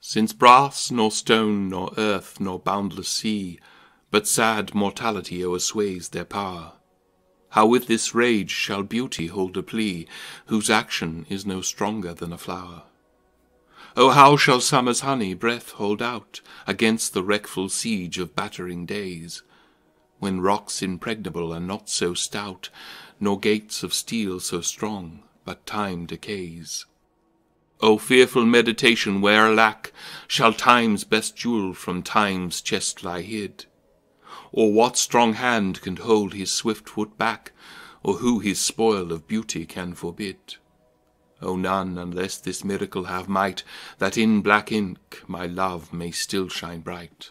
Since brass nor stone nor earth nor boundless sea, But sad mortality o'ersways their power, How with this rage shall beauty hold a plea, Whose action is no stronger than a flower? O how shall summer's honey breath hold out Against the wreckful siege of battering days, When rocks impregnable are not so stout, Nor gates of steel so strong, but time decays? O fearful meditation, where, alack, shall time's best jewel from time's chest lie hid? Or what strong hand can hold his swift foot back, or who his spoil of beauty can forbid? O none, unless this miracle have might, that in black ink my love may still shine bright.